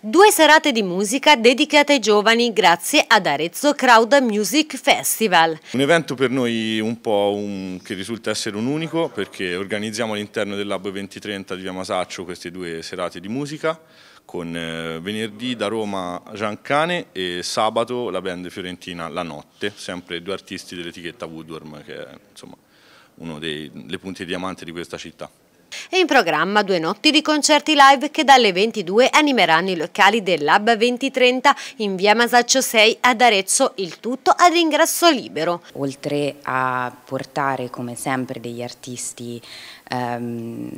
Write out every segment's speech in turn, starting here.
Due serate di musica dedicate ai giovani grazie ad Arezzo Crowd Music Festival. Un evento per noi un po' un, che risulta essere un unico perché organizziamo all'interno del Lab 2030 di Via Masaccio queste due serate di musica con eh, venerdì da Roma Giancane e sabato la band fiorentina La Notte, sempre due artisti dell'etichetta Woodworm che è insomma, uno dei punti di diamante di questa città. È in programma due notti di concerti live che dalle 22 animeranno i locali del Lab 2030 in via Masaccio 6 ad Arezzo, il tutto ad ingresso libero. Oltre a portare come sempre degli artisti ehm,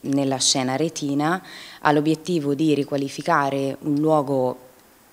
nella scena retina, ha l'obiettivo di riqualificare un luogo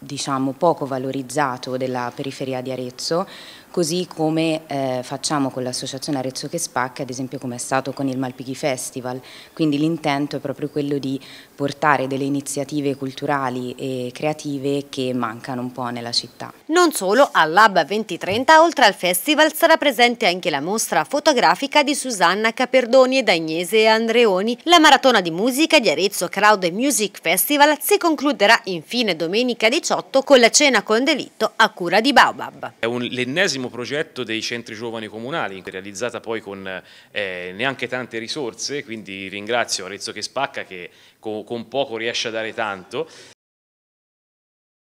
diciamo, poco valorizzato della periferia di Arezzo, così come eh, facciamo con l'associazione Arezzo che spacca, ad esempio come è stato con il Malpighi Festival, quindi l'intento è proprio quello di portare delle iniziative culturali e creative che mancano un po' nella città. Non solo, al Lab 2030 oltre al festival sarà presente anche la mostra fotografica di Susanna Caperdoni ed Agnese Andreoni. La maratona di musica di Arezzo Crowd Music Festival si concluderà infine domenica 18 2018 con la cena con delitto a cura di Baobab. È l'ennesimo progetto dei centri giovani comunali, realizzata poi con eh, neanche tante risorse, quindi ringrazio Arezzo che spacca che con, con poco riesce a dare tanto.